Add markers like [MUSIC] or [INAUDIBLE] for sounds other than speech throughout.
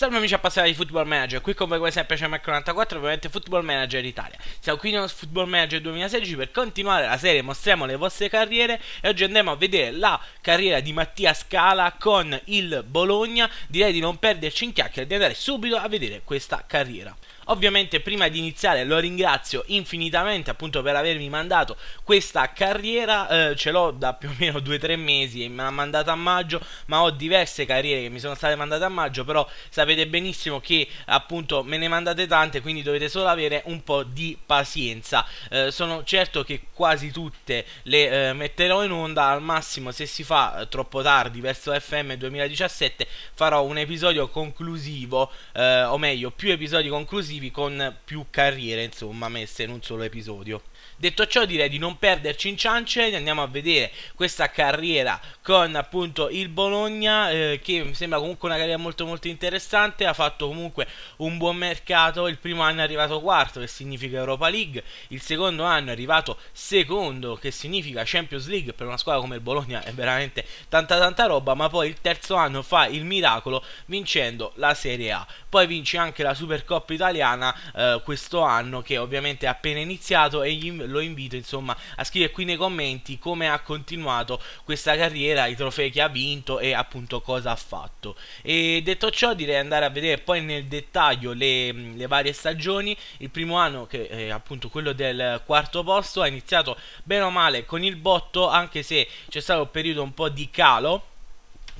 Salve amici appassionati di Football Manager, qui come, come sempre c'è Mac94 ovviamente Football Manager Italia. Siamo qui nello Football Manager 2016 per continuare la serie Mostriamo le vostre carriere e oggi andremo a vedere la carriera di Mattia Scala con il Bologna. Direi di non perderci in chiacchiere e di andare subito a vedere questa carriera. Ovviamente prima di iniziare lo ringrazio infinitamente appunto per avermi mandato questa carriera, eh, ce l'ho da più o meno 2-3 mesi, me l'ha mandata a maggio, ma ho diverse carriere che mi sono state mandate a maggio, però sapete benissimo che appunto me ne mandate tante, quindi dovete solo avere un po' di pazienza. Eh, sono certo che quasi tutte le eh, metterò in onda, al massimo se si fa eh, troppo tardi verso FM 2017 farò un episodio conclusivo, eh, o meglio più episodi conclusivi televisivi con più carriere, insomma, messe in un solo episodio. Detto ciò direi di non perderci in ciance, e andiamo a vedere questa carriera con appunto il Bologna eh, che mi sembra comunque una carriera molto molto interessante, ha fatto comunque un buon mercato, il primo anno è arrivato quarto che significa Europa League, il secondo anno è arrivato secondo che significa Champions League per una squadra come il Bologna è veramente tanta tanta roba, ma poi il terzo anno fa il miracolo vincendo la Serie A, poi vince anche la Supercoppa italiana eh, questo anno che ovviamente è appena iniziato e gli lo invito insomma a scrivere qui nei commenti come ha continuato questa carriera, i trofei che ha vinto e appunto cosa ha fatto. E detto ciò direi andare a vedere poi nel dettaglio le, le varie stagioni, il primo anno che è appunto quello del quarto posto ha iniziato bene o male con il botto anche se c'è stato un periodo un po' di calo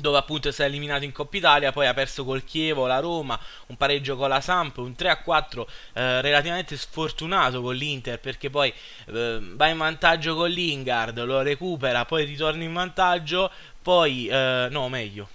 dove appunto si è eliminato in Coppa Italia, poi ha perso col Chievo, la Roma, un pareggio con la Samp, un 3-4 eh, relativamente sfortunato con l'Inter perché poi eh, va in vantaggio con l'Ingard, lo recupera, poi ritorna in vantaggio, poi eh, no meglio,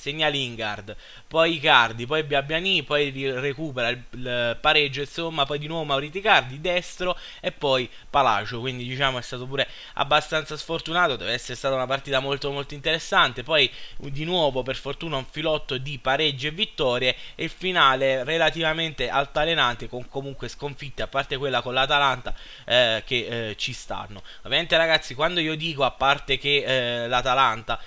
segna Lingard, poi Icardi, poi Biabiani, poi recupera il, il pareggio, insomma, poi di nuovo Mauriti Cardi, destro e poi Palacio, quindi diciamo è stato pure abbastanza sfortunato, deve essere stata una partita molto molto interessante, poi di nuovo per fortuna un filotto di pareggi e vittorie e il finale relativamente altalenante con comunque sconfitte, a parte quella con l'Atalanta eh, che eh, ci stanno. Ovviamente ragazzi, quando io dico a parte che eh, l'Atalanta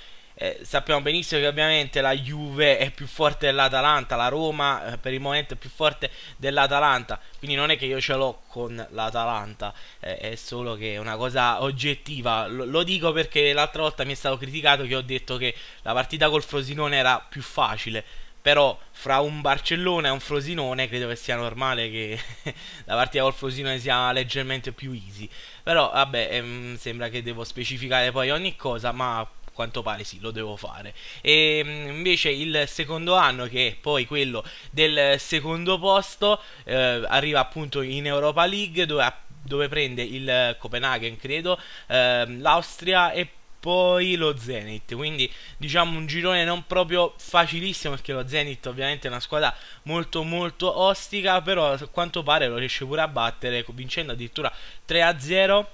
eh, sappiamo benissimo che ovviamente la Juve è più forte dell'Atalanta, la Roma eh, per il momento è più forte dell'Atalanta, quindi non è che io ce l'ho con l'Atalanta, eh, è solo che è una cosa oggettiva, L lo dico perché l'altra volta mi è stato criticato che ho detto che la partita col Frosinone era più facile, però fra un Barcellona e un Frosinone credo che sia normale che [LAUGHS] la partita col Frosinone sia leggermente più easy, però vabbè ehm, sembra che devo specificare poi ogni cosa, ma quanto pare sì, lo devo fare. E mm, invece il secondo anno, che è poi quello del secondo posto, eh, arriva appunto in Europa League dove, dove prende il Copenaghen, credo, eh, l'Austria e poi lo Zenit. Quindi diciamo un girone non proprio facilissimo perché lo Zenit ovviamente è una squadra molto molto ostica, però a quanto pare lo riesce pure a battere vincendo addirittura 3-0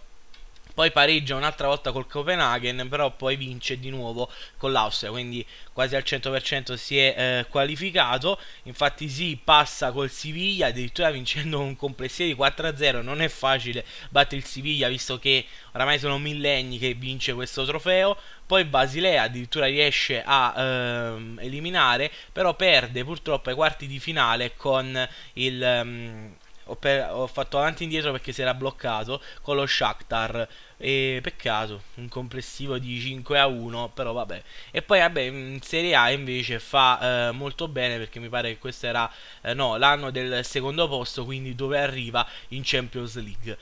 poi pareggia un'altra volta col Copenaghen, però poi vince di nuovo con l'Austria, quindi quasi al 100% si è eh, qualificato, infatti si passa col Siviglia, addirittura vincendo un complessivo di 4-0, non è facile battere il Siviglia visto che oramai sono millenni che vince questo trofeo, poi Basilea addirittura riesce a ehm, eliminare, però perde purtroppo ai quarti di finale con il... Ehm, ho, per, ho fatto avanti e indietro perché si era bloccato con lo Shakhtar e peccato, un complessivo di 5 a 1, però vabbè. E poi vabbè, in Serie A invece fa eh, molto bene perché mi pare che questo era eh, no, l'anno del secondo posto, quindi dove arriva in Champions League.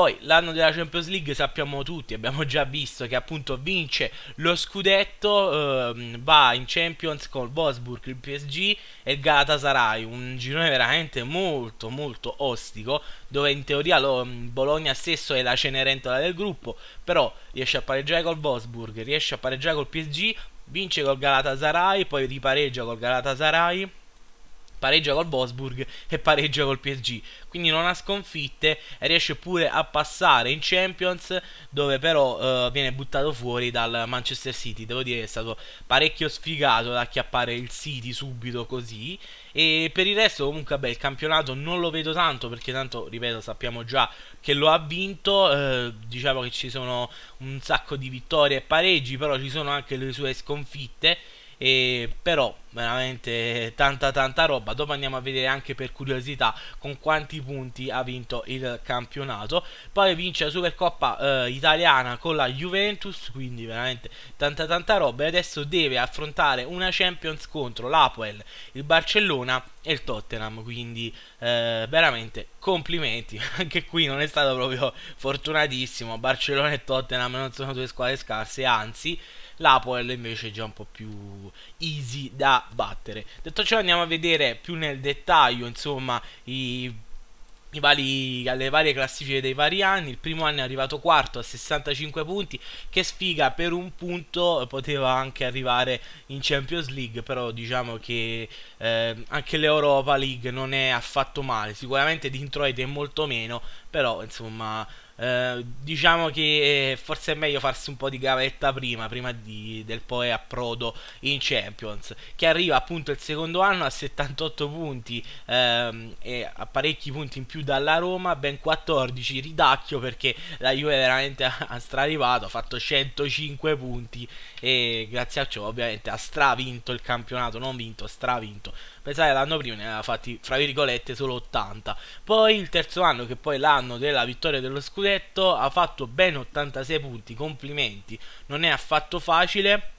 Poi l'anno della Champions League sappiamo tutti, abbiamo già visto che appunto vince lo scudetto, eh, va in Champions con Wolfsburg, il PSG e il Galatasaray, un girone veramente molto molto ostico, dove in teoria lo, mm, Bologna stesso è la cenerentola del gruppo, però riesce a pareggiare col Wolfsburg, riesce a pareggiare col PSG, vince col Galatasaray, poi ripareggia col Galatasaray pareggia col Wolfsburg e pareggia col PSG. Quindi non ha sconfitte e riesce pure a passare in Champions dove però eh, viene buttato fuori dal Manchester City. Devo dire che è stato parecchio sfigato ad acchiappare il City subito così. E per il resto comunque beh, il campionato non lo vedo tanto perché tanto, ripeto, sappiamo già che lo ha vinto. Eh, diciamo che ci sono un sacco di vittorie e pareggi, però ci sono anche le sue sconfitte e però veramente tanta tanta roba dopo andiamo a vedere anche per curiosità con quanti punti ha vinto il campionato poi vince la Supercoppa eh, italiana con la Juventus quindi veramente tanta tanta roba e adesso deve affrontare una Champions contro l'Apoel il Barcellona e il Tottenham quindi eh, veramente complimenti [LAUGHS] anche qui non è stato proprio fortunatissimo Barcellona e Tottenham non sono due squadre scarse anzi l'Apoel invece è già un po' più easy da battere. Detto ciò andiamo a vedere più nel dettaglio insomma i Vari, alle varie classifiche dei vari anni. Il primo anno è arrivato quarto a 65 punti. Che sfiga per un punto poteva anche arrivare in Champions League. Però diciamo che eh, anche l'Europa League non è affatto male. Sicuramente Detroit è molto meno. Però insomma eh, diciamo che eh, forse è meglio farsi un po' di gavetta prima, prima di, del poi approdo in Champions, che arriva appunto il secondo anno a 78 punti ehm, e a parecchi punti in più dalla Roma, ben 14 ridacchio perché la Juve veramente [LAUGHS] ha strarivato, ha fatto 105 punti e grazie a ciò ovviamente ha stravinto il campionato, non vinto, stravinto pensate l'anno prima ne aveva fatti fra virgolette solo 80 poi il terzo anno che poi è l'anno della vittoria dello scudetto ha fatto ben 86 punti complimenti non è affatto facile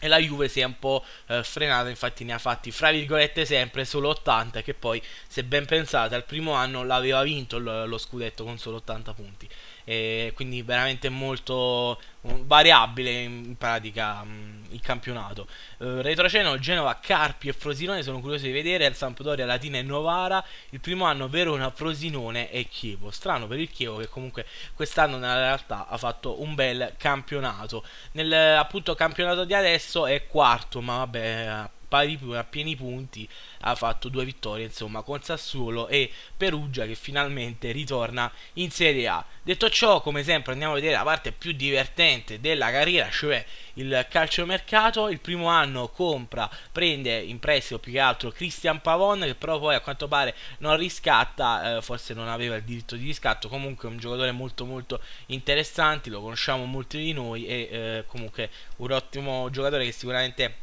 e la Juve si è un po' eh, frenata, infatti ne ha fatti fra virgolette sempre solo 80, che poi se ben pensate al primo anno l'aveva vinto lo, lo scudetto con solo 80 punti, e quindi veramente molto variabile in pratica. Mh, mm, il campionato. Eh, retroceno Genova, Carpi e Frosinone, sono curioso di vedere, al Sampdoria, Latina e Novara, il primo anno Verona, Frosinone e Chievo. Strano per il Chievo che comunque quest'anno nella realtà ha fatto un bel campionato. Nel appunto campionato di adesso è quarto, ma vabbè pari più a pieni punti, ha fatto due vittorie insomma con Sassuolo e Perugia che finalmente ritorna in Serie A. Detto ciò, come sempre andiamo a vedere la parte più divertente della carriera, cioè il calciomercato. Il primo anno compra, prende in prestito più che altro Christian Pavon che però poi a quanto pare non riscatta, eh, forse non aveva il diritto di riscatto, comunque è un giocatore molto molto interessante, lo conosciamo molti di noi e eh, comunque un ottimo giocatore che sicuramente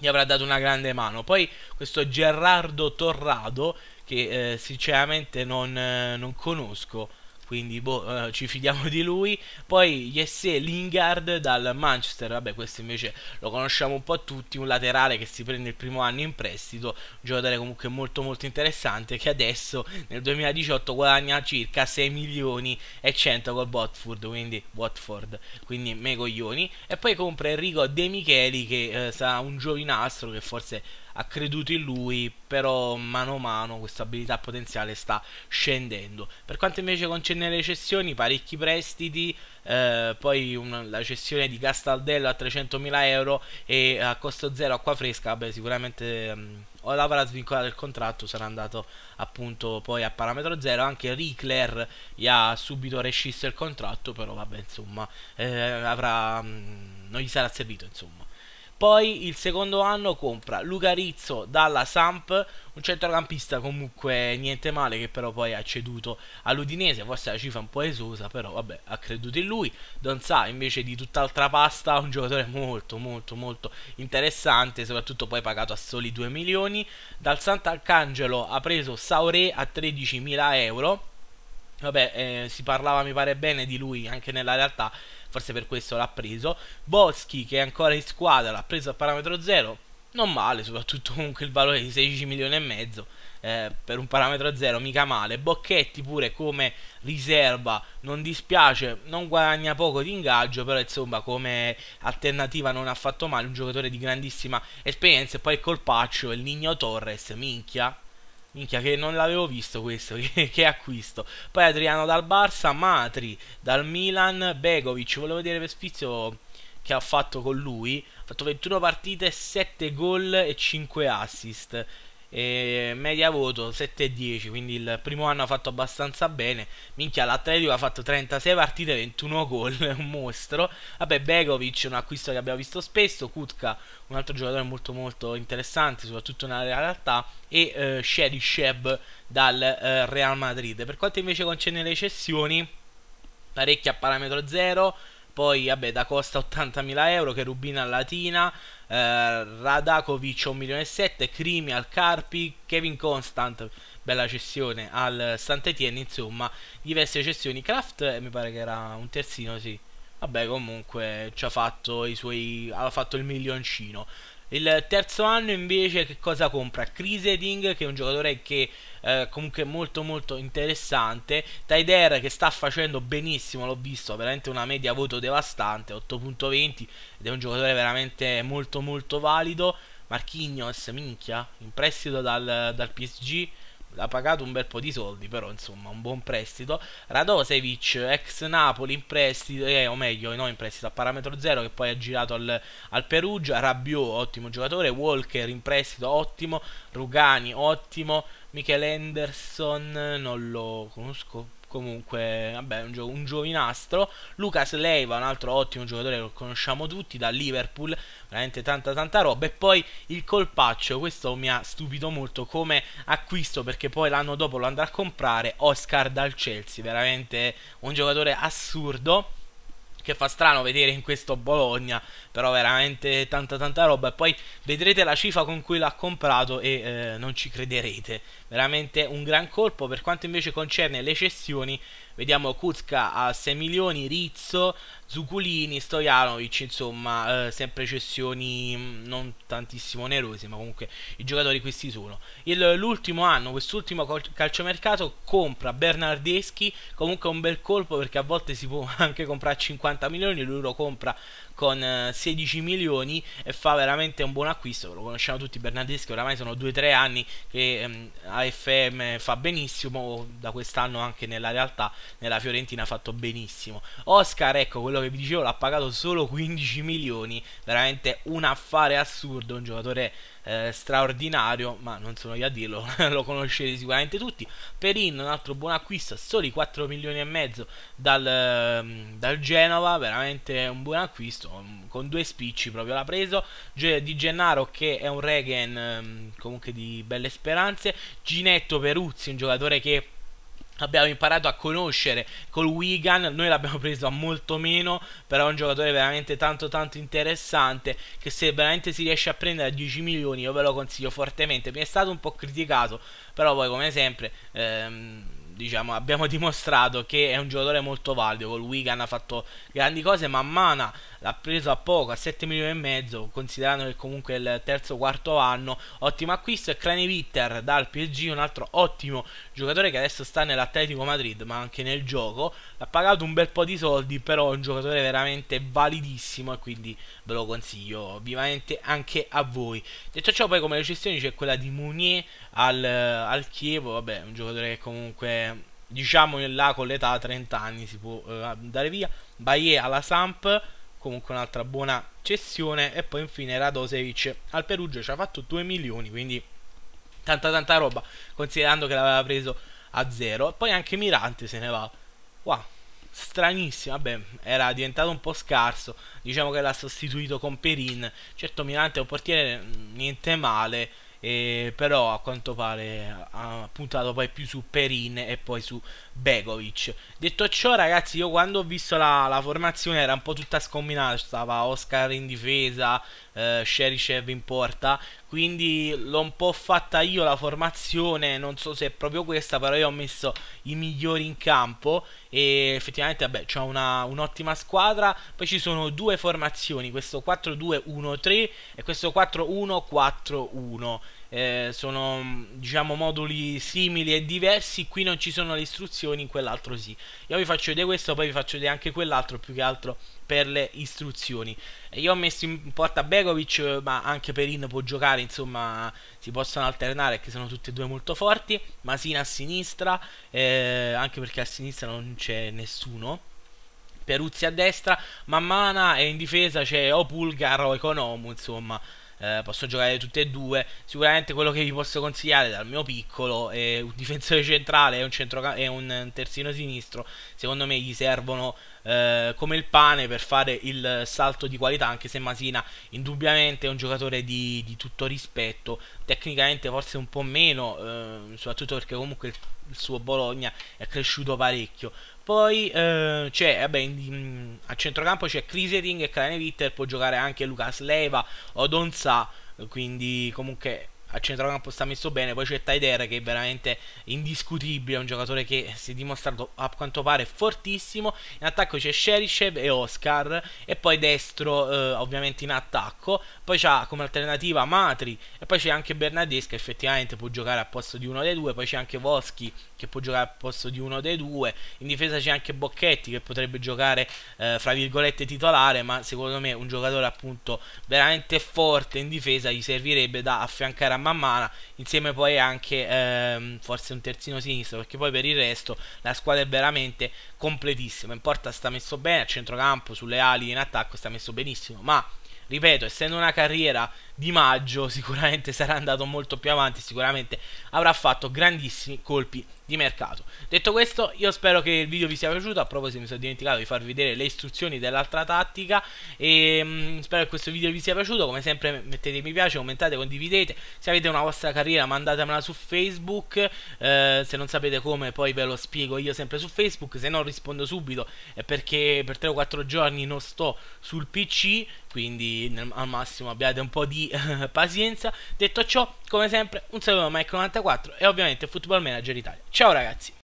gli avrà dato una grande mano. Poi questo Gerardo Torrado, che eh, sinceramente non, eh, non conosco, quindi boh, eh, ci fidiamo di lui. Poi Jesse Lingard dal Manchester, vabbè questo invece lo conosciamo un po' tutti, un laterale che si prende il primo anno in prestito, giocatore comunque molto molto interessante che adesso nel 2018 guadagna circa 6 milioni e 100 col Botford, quindi Watford, quindi me coglioni. E poi compra Enrico De Micheli che eh, sarà un giovinastro che forse ha creduto in lui, però mano a mano questa abilità potenziale sta scendendo. Per quanto invece concerne le cessioni, parecchi prestiti, eh, poi una, la cessione di Castaldello a 300.000 euro e a costo zero acqua fresca, beh, sicuramente mh, mm, o l'avrà svincolato il contratto, sarà andato appunto poi a parametro zero, anche Ricler gli ha subito rescisso il contratto, però vabbè insomma eh, avrà, mh, mm, non gli sarà servito insomma. Poi il secondo anno compra Luca Rizzo dalla Samp, un centrocampista comunque niente male che però poi ha ceduto all'Udinese, forse la cifra è un po' esosa, però vabbè ha creduto in lui. Don Sa invece di tutt'altra pasta, un giocatore molto molto molto interessante, soprattutto poi pagato a soli 2 milioni. Dal Sant'Arcangelo ha preso Sauré a 13 mila euro. Vabbè, eh, si parlava mi pare bene di lui anche nella realtà forse per questo l'ha preso. Boschi che è ancora in squadra l'ha preso a parametro 0, non male, soprattutto comunque il valore di 16 milioni e mezzo. Eh, per un parametro 0 mica male Bocchetti pure come riserva non dispiace non guadagna poco di ingaggio però insomma come alternativa non ha fatto male un giocatore di grandissima esperienza e poi il colpaccio il Nino Torres minchia Minchia che non l'avevo visto questo, [LAUGHS] che, acquisto. Poi Adriano dal Barça, Matri dal Milan, Begovic, volevo vedere per spizio che ha fatto con lui. Ha fatto 21 partite, 7 gol e 5 assist eh, media voto 7-10, quindi il primo anno ha fatto abbastanza bene. Minchia, l'Atletico ha fatto 36 partite, 21 gol, è [LAUGHS] un mostro. Vabbè, Begovic, un acquisto che abbiamo visto spesso, Kutka, un altro giocatore molto molto interessante, soprattutto nella realtà, e eh, Sherry Sheb dal eh, Real Madrid. Per quanto invece concerne le cessioni, parecchia a parametro 0, poi, vabbè, da Costa 80.000 euro, Cherubina Latina, eh, Radakovic 1.700.000, milione Crimi al Carpi, Kevin Constant, bella cessione al Sant'Etienne, insomma, diverse cessioni. Kraft eh, mi pare che era un terzino, sì. Vabbè, comunque ci ha fatto i suoi. ha fatto il milioncino. Il terzo anno invece che cosa compra? Criseding che è un giocatore che eh, comunque è molto molto interessante, Taider che sta facendo benissimo, l'ho visto, veramente una media voto devastante, 8.20 ed è un giocatore veramente molto molto valido, Marchignos, minchia, in prestito dal, dal PSG ha pagato un bel po' di soldi, però insomma un buon prestito. Radosevic, ex Napoli in prestito, eh, o meglio, no in prestito a parametro zero, che poi ha girato al, al Perugia. Rabiot, ottimo giocatore. Walker in prestito, ottimo. Rugani, ottimo. Michel Henderson, non lo conosco comunque vabbè, un, gio- un giovinastro. Lucas Leiva, un altro ottimo giocatore che conosciamo tutti da Liverpool, veramente tanta tanta roba. E poi il colpaccio, questo mi ha stupito molto come acquisto perché poi l'anno dopo lo andrà a comprare Oscar dal Chelsea, veramente un giocatore assurdo che fa strano vedere in questo Bologna, però veramente tanta tanta roba e poi vedrete la cifra con cui l'ha comprato e eh, non ci crederete. Veramente un gran colpo per quanto invece concerne le cessioni, Vediamo Kuzka a 6 milioni, Rizzo, Zuculini, Stojanovic, insomma, eh, sempre cessioni mm, non tantissimo onerose, ma comunque i giocatori questi sono. Il, l'ultimo anno, quest'ultimo calciomercato, compra Bernardeschi, comunque un bel colpo perché a volte si può [LAUGHS] anche comprare 50 milioni, lui lo compra con 16 eh, milioni e fa veramente un buon acquisto, lo conosciamo tutti Bernardeschi, oramai sono 2-3 anni che ehm, AFM fa benissimo, da quest'anno anche nella realtà nella Fiorentina ha fatto benissimo. Oscar, ecco quello che vi dicevo, l'ha pagato solo 15 milioni, veramente un affare assurdo, un giocatore eh, straordinario, ma non sono io a dirlo, [LAUGHS] lo conoscete sicuramente tutti. Perin, un altro buon acquisto, soli 4 milioni e mezzo dal, ehm, dal Genova, veramente un buon acquisto, con due spicci proprio l'ha preso. Di Gennaro che è un Regen ehm, comunque di belle speranze, Ginetto Peruzzi, un giocatore che abbiamo imparato a conoscere col Wigan, noi l'abbiamo preso a molto meno, però è un giocatore veramente tanto tanto interessante che se veramente si riesce a prendere a 10 milioni io ve lo consiglio fortemente, mi è stato un po' criticato, però poi come sempre... Ehm, diciamo, abbiamo [LAUGHS] dimostrato che è un giocatore molto valido. con Wigan ha fatto grandi cose, ma Mana l'ha preso a poco, a 7 milioni e mezzo, considerando che comunque è il terzo quarto anno. Ottimo acquisto. E Crane Witter dal PSG, un altro ottimo giocatore che adesso sta nell'Atletico Madrid, ma anche nel gioco. ha pagato un bel po' di soldi, però è un giocatore veramente validissimo e quindi ve lo consiglio vivamente anche a voi. Detto ciò, poi come recensioni c'è quella di Mounier al, al Chievo, vabbè, un giocatore che comunque diciamo là con l'età 30 anni si può eh, andare via. Baie alla Samp, comunque un'altra buona cessione e poi infine Radosevic al Perugia ci ha fatto 2 milioni, quindi tanta tanta roba, considerando che l'aveva preso a zero. Poi anche Mirante se ne va. Wow, stranissimo, vabbè, era diventato un po' scarso, diciamo che l'ha sostituito con Perin. Certo Mirante è un portiere mm, niente male eh, però a quanto pare ha puntato poi più su Perin e poi su Begovic. Detto ciò ragazzi io quando ho visto la, la formazione era un po' tutta scombinata, stava Oscar in difesa, eh, Sherishev in porta. Quindi l'ho un po' fatta io la formazione, non so se è proprio questa, però io ho messo i migliori in campo e effettivamente vabbè, c'è un'ottima squadra. Poi ci sono due formazioni, questo 4-2-1-3 e questo 4-1-4-1 eh, sono mm, diciamo moduli simili e diversi, qui non ci sono le istruzioni, in quell'altro sì. Io vi faccio vedere questo, poi vi faccio vedere anche quell'altro, più che altro per le istruzioni. Eh, io ho messo in porta Begovic, eh, ma anche Perin può giocare, insomma, si possono alternare perché sono tutti e due molto forti. Masina a sinistra, eh, anche perché a sinistra non c'è nessuno. Peruzzi a destra, Mammana è in difesa, c'è cioè o Pulgar o Economo, insomma, eh, posso giocare tutte e due. Sicuramente quello che vi posso consigliare dal mio piccolo è un [LAUGHS] difensore centrale e un, e un terzino sinistro. Secondo me gli servono eh, come il pane per fare il salto di qualità, anche se Masina indubbiamente è un giocatore di, di tutto rispetto, tecnicamente forse un po' meno, eh, soprattutto perché comunque il, il, suo Bologna è cresciuto parecchio. Poi eh, c'è, vabbè, in, a centrocampo c'è Crisering e Kranevitter, può giocare anche Lucas Leva o Donza, quindi comunque a centrocampo sta messo bene, poi c'è Taider che è veramente indiscutibile, è un giocatore che si è dimostrato a quanto pare fortissimo, in attacco c'è Sherishev e Oscar e poi destro eh, ovviamente in attacco, poi c'ha come alternativa Matri e poi c'è anche Bernardesca effettivamente può giocare al posto di uno dei due, poi c'è anche Voschi che può giocare al posto di uno dei due, in difesa c'è anche Bocchetti che potrebbe giocare eh, fra virgolette titolare, ma secondo me un giocatore appunto veramente forte in difesa gli servirebbe da affiancare a Mammana, insieme poi anche ehm, forse un terzino sinistro, perché poi per il resto la squadra è veramente completissima. In porta sta messo bene, a centrocampo, sulle ali, in attacco sta messo benissimo, ma ripeto, essendo una carriera di maggio, [LAUGHS] sicuramente sarà andato molto più avanti, sicuramente avrà fatto grandissimi colpi di mercato. Detto questo, io spero che il video vi sia piaciuto. A proposito, mi sono dimenticato di farvi vedere le istruzioni dell'altra tattica. E ehm, mh, spero che questo video vi sia piaciuto. Come sempre, mettete mi piace, commentate, condividete. Se avete una vostra carriera, mandatemela su Facebook. Eh, se non sapete come, poi ve lo spiego io sempre su Facebook. Se non rispondo subito è eh, perché per 3 o 4 giorni non sto sul PC quindi al massimo abbiate un po' di [LAUGHS] pazienza. Detto ciò, come sempre, un saluto da Mike94 e ovviamente Football Manager Italia. Ciao ragazzi!